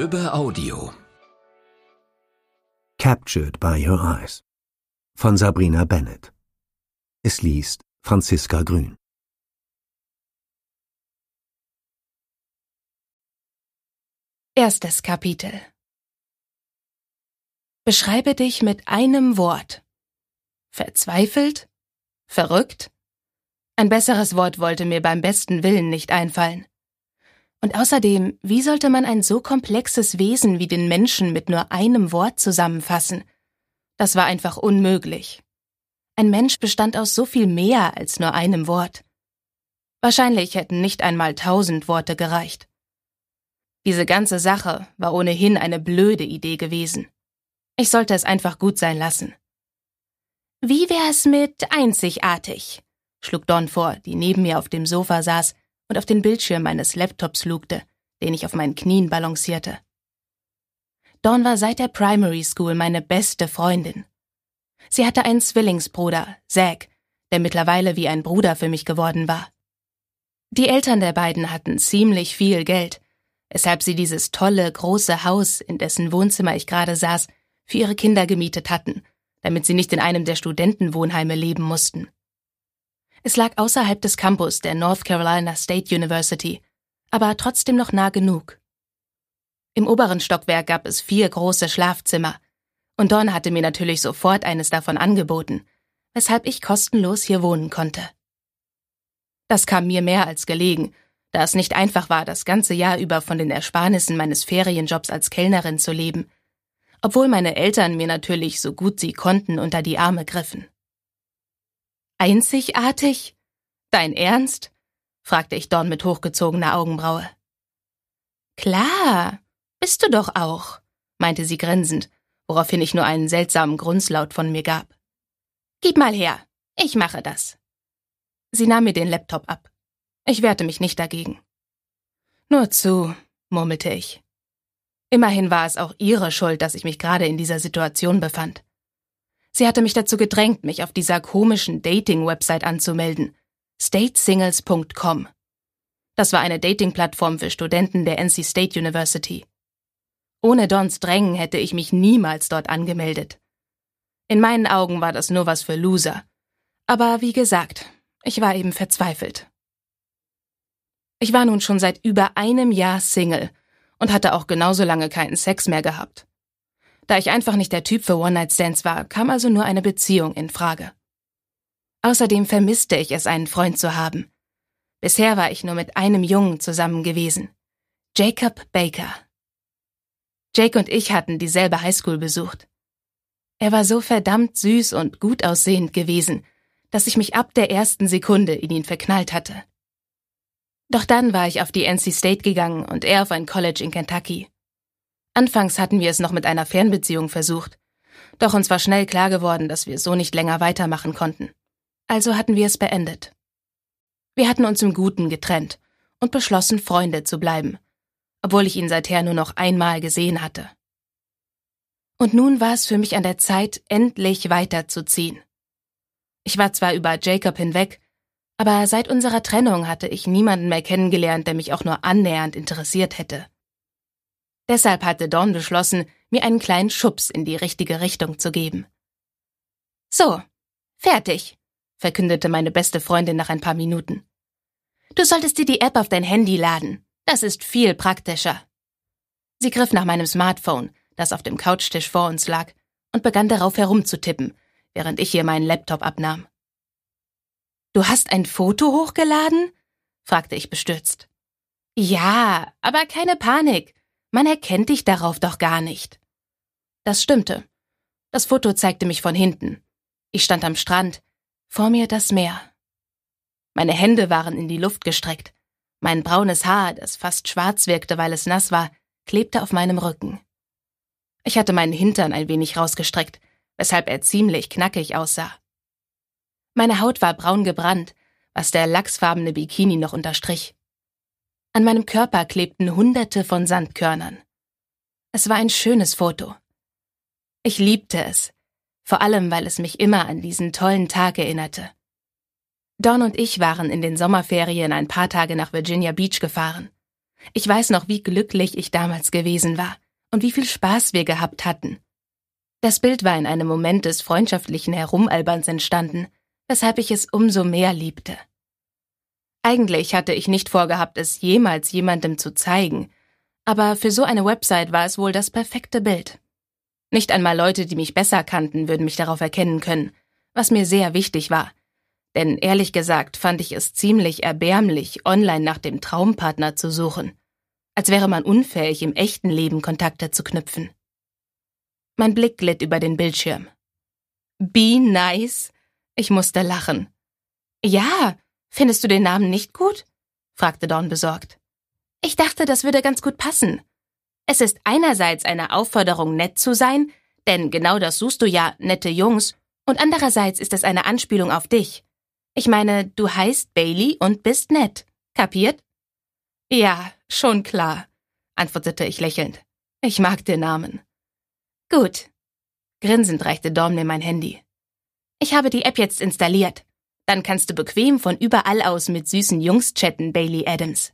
Lübbe Audio Captured by Your Eyes von Sabrina Bennett. Es liest Franziska Grün. Erstes Kapitel Beschreibe dich mit einem Wort. Verzweifelt? Verrückt? Ein besseres Wort wollte mir beim besten Willen nicht einfallen. Und außerdem, wie sollte man ein so komplexes Wesen wie den Menschen mit nur einem Wort zusammenfassen? Das war einfach unmöglich. Ein Mensch bestand aus so viel mehr als nur einem Wort. Wahrscheinlich hätten nicht einmal tausend Worte gereicht. Diese ganze Sache war ohnehin eine blöde Idee gewesen. Ich sollte es einfach gut sein lassen. Wie wär's mit einzigartig? schlug Don vor, die neben mir auf dem Sofa saß und auf den Bildschirm meines Laptops lugte, den ich auf meinen Knien balancierte. Dawn war seit der Primary School meine beste Freundin. Sie hatte einen Zwillingsbruder, Zack, der mittlerweile wie ein Bruder für mich geworden war. Die Eltern der beiden hatten ziemlich viel Geld, weshalb sie dieses tolle, große Haus, in dessen Wohnzimmer ich gerade saß, für ihre Kinder gemietet hatten, damit sie nicht in einem der Studentenwohnheime leben mussten. Es lag außerhalb des Campus der North Carolina State University, aber trotzdem noch nah genug. Im oberen Stockwerk gab es vier große Schlafzimmer, und Don hatte mir natürlich sofort eines davon angeboten, weshalb ich kostenlos hier wohnen konnte. Das kam mir mehr als gelegen, da es nicht einfach war, das ganze Jahr über von den Ersparnissen meines Ferienjobs als Kellnerin zu leben, obwohl meine Eltern mir natürlich so gut sie konnten unter die Arme griffen. Einzigartig? Dein Ernst? fragte ich Dorn mit hochgezogener Augenbraue. Klar, bist du doch auch, meinte sie grinsend, woraufhin ich nur einen seltsamen Grunzlaut von mir gab. Gib mal her, ich mache das. Sie nahm mir den Laptop ab. Ich wehrte mich nicht dagegen. Nur zu, murmelte ich. Immerhin war es auch ihre Schuld, dass ich mich gerade in dieser Situation befand. Sie hatte mich dazu gedrängt, mich auf dieser komischen Dating-Website anzumelden. statesingles.com. Das war eine Dating-Plattform für Studenten der NC State University. Ohne Dons Drängen hätte ich mich niemals dort angemeldet. In meinen Augen war das nur was für Loser. Aber wie gesagt, ich war eben verzweifelt. Ich war nun schon seit über einem Jahr Single und hatte auch genauso lange keinen Sex mehr gehabt. Da ich einfach nicht der Typ für One-Night-Stands war, kam also nur eine Beziehung in Frage. Außerdem vermisste ich es, einen Freund zu haben. Bisher war ich nur mit einem Jungen zusammen gewesen. Jacob Baker. Jake und ich hatten dieselbe Highschool besucht. Er war so verdammt süß und gut aussehend gewesen, dass ich mich ab der ersten Sekunde in ihn verknallt hatte. Doch dann war ich auf die NC State gegangen und er auf ein College in Kentucky. Anfangs hatten wir es noch mit einer Fernbeziehung versucht, doch uns war schnell klar geworden, dass wir so nicht länger weitermachen konnten. Also hatten wir es beendet. Wir hatten uns im Guten getrennt und beschlossen, Freunde zu bleiben, obwohl ich ihn seither nur noch einmal gesehen hatte. Und nun war es für mich an der Zeit, endlich weiterzuziehen. Ich war zwar über Jacob hinweg, aber seit unserer Trennung hatte ich niemanden mehr kennengelernt, der mich auch nur annähernd interessiert hätte. Deshalb hatte Dawn beschlossen, mir einen kleinen Schubs in die richtige Richtung zu geben. So, fertig, verkündete meine beste Freundin nach ein paar Minuten. Du solltest dir die App auf dein Handy laden. Das ist viel praktischer. Sie griff nach meinem Smartphone, das auf dem Couchtisch vor uns lag, und begann darauf herumzutippen, während ich ihr meinen Laptop abnahm. Du hast ein Foto hochgeladen? fragte ich bestürzt. Ja, aber keine Panik. Man erkennt dich darauf doch gar nicht. Das stimmte. Das Foto zeigte mich von hinten. Ich stand am Strand, vor mir das Meer. Meine Hände waren in die Luft gestreckt. Mein braunes Haar, das fast schwarz wirkte, weil es nass war, klebte auf meinem Rücken. Ich hatte meinen Hintern ein wenig rausgestreckt, weshalb er ziemlich knackig aussah. Meine Haut war braun gebrannt, was der lachsfarbene Bikini noch unterstrich. An meinem Körper klebten Hunderte von Sandkörnern. Es war ein schönes Foto. Ich liebte es, vor allem weil es mich immer an diesen tollen Tag erinnerte. Don und ich waren in den Sommerferien ein paar Tage nach Virginia Beach gefahren. Ich weiß noch, wie glücklich ich damals gewesen war und wie viel Spaß wir gehabt hatten. Das Bild war in einem Moment des freundschaftlichen Herumalberns entstanden, weshalb ich es umso mehr liebte. Eigentlich hatte ich nicht vorgehabt, es jemals jemandem zu zeigen, aber für so eine Website war es wohl das perfekte Bild. Nicht einmal Leute, die mich besser kannten, würden mich darauf erkennen können, was mir sehr wichtig war. Denn ehrlich gesagt fand ich es ziemlich erbärmlich, online nach dem Traumpartner zu suchen. Als wäre man unfähig, im echten Leben Kontakte zu knüpfen. Mein Blick glitt über den Bildschirm. Be nice? Ich musste lachen. Ja, Findest du den Namen nicht gut? fragte Dawn besorgt. Ich dachte, das würde ganz gut passen. Es ist einerseits eine Aufforderung, nett zu sein, denn genau das suchst du ja, nette Jungs, und andererseits ist es eine Anspielung auf dich. Ich meine, du heißt Bailey und bist nett. Kapiert? Ja, schon klar, antwortete ich lächelnd. Ich mag den Namen. Gut. Grinsend reichte Dorn mir mein Handy. Ich habe die App jetzt installiert. Dann kannst du bequem von überall aus mit süßen Jungs chatten, Bailey Adams.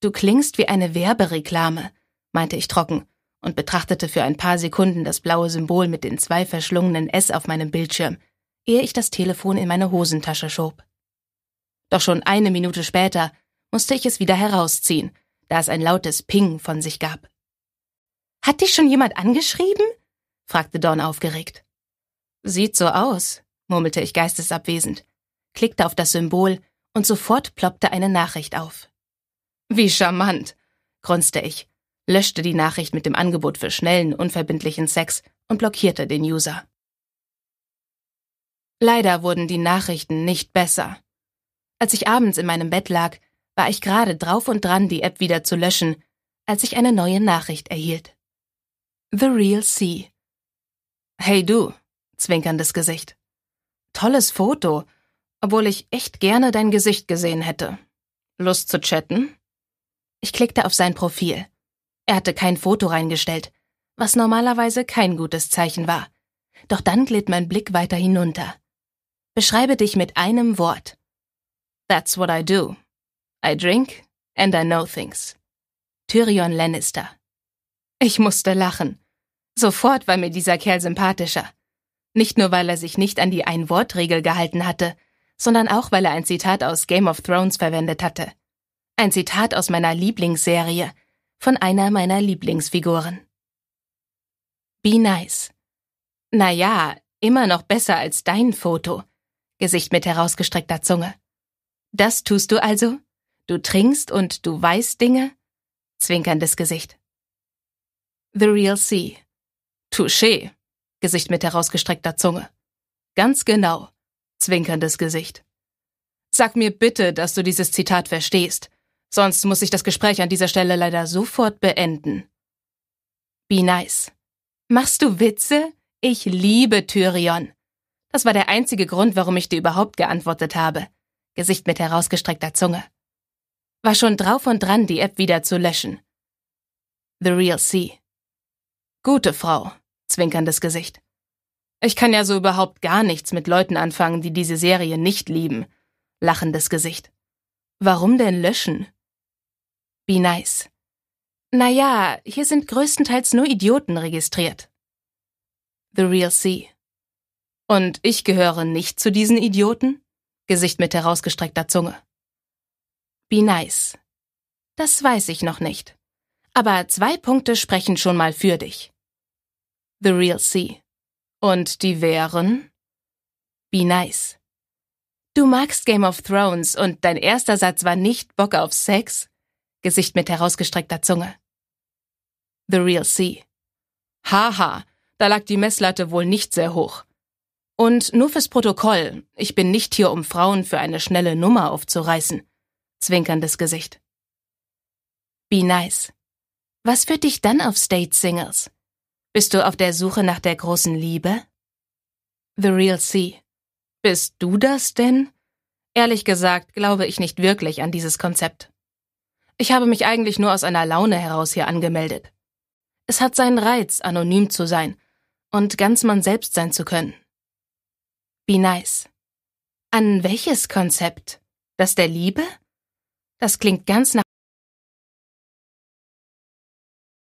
Du klingst wie eine Werbereklame, meinte ich trocken und betrachtete für ein paar Sekunden das blaue Symbol mit den zwei verschlungenen S auf meinem Bildschirm, ehe ich das Telefon in meine Hosentasche schob. Doch schon eine Minute später musste ich es wieder herausziehen, da es ein lautes Ping von sich gab. Hat dich schon jemand angeschrieben? fragte Dawn aufgeregt. Sieht so aus, murmelte ich geistesabwesend klickte auf das Symbol und sofort ploppte eine Nachricht auf. Wie charmant, grunzte ich, löschte die Nachricht mit dem Angebot für schnellen, unverbindlichen Sex und blockierte den User. Leider wurden die Nachrichten nicht besser. Als ich abends in meinem Bett lag, war ich gerade drauf und dran, die App wieder zu löschen, als ich eine neue Nachricht erhielt. The Real C. Hey du, zwinkerndes Gesicht. Tolles Foto, obwohl ich echt gerne dein Gesicht gesehen hätte. Lust zu chatten? Ich klickte auf sein Profil. Er hatte kein Foto reingestellt, was normalerweise kein gutes Zeichen war. Doch dann glitt mein Blick weiter hinunter. Beschreibe dich mit einem Wort. That's what I do. I drink and I know things. Tyrion Lannister. Ich musste lachen. Sofort war mir dieser Kerl sympathischer. Nicht nur, weil er sich nicht an die Ein-Wort-Regel gehalten hatte, sondern auch, weil er ein Zitat aus Game of Thrones verwendet hatte. Ein Zitat aus meiner Lieblingsserie von einer meiner Lieblingsfiguren. Be nice. Naja, immer noch besser als dein Foto. Gesicht mit herausgestreckter Zunge. Das tust du also? Du trinkst und du weißt Dinge? Zwinkerndes Gesicht. The Real C. Touché. Gesicht mit herausgestreckter Zunge. Ganz genau zwinkerndes Gesicht. Sag mir bitte, dass du dieses Zitat verstehst, sonst muss ich das Gespräch an dieser Stelle leider sofort beenden. Be nice. Machst du Witze? Ich liebe Tyrion. Das war der einzige Grund, warum ich dir überhaupt geantwortet habe. Gesicht mit herausgestreckter Zunge. War schon drauf und dran, die App wieder zu löschen. The Real C. Gute Frau. Zwinkerndes Gesicht. Ich kann ja so überhaupt gar nichts mit Leuten anfangen, die diese Serie nicht lieben. Lachendes Gesicht. Warum denn löschen? Be nice. Naja, hier sind größtenteils nur Idioten registriert. The Real C. Und ich gehöre nicht zu diesen Idioten? Gesicht mit herausgestreckter Zunge. Be nice. Das weiß ich noch nicht. Aber zwei Punkte sprechen schon mal für dich. The Real C. Und die wären? Be nice. Du magst Game of Thrones und dein erster Satz war nicht Bock auf Sex? Gesicht mit herausgestreckter Zunge. The Real C. Haha, da lag die Messlatte wohl nicht sehr hoch. Und nur fürs Protokoll, ich bin nicht hier, um Frauen für eine schnelle Nummer aufzureißen. Zwinkerndes Gesicht. Be nice. Was führt dich dann auf State Singles? Bist du auf der Suche nach der großen Liebe? The Real C. Bist du das denn? Ehrlich gesagt glaube ich nicht wirklich an dieses Konzept. Ich habe mich eigentlich nur aus einer Laune heraus hier angemeldet. Es hat seinen Reiz, anonym zu sein und ganz man selbst sein zu können. Be nice. An welches Konzept? Das der Liebe? Das klingt ganz nach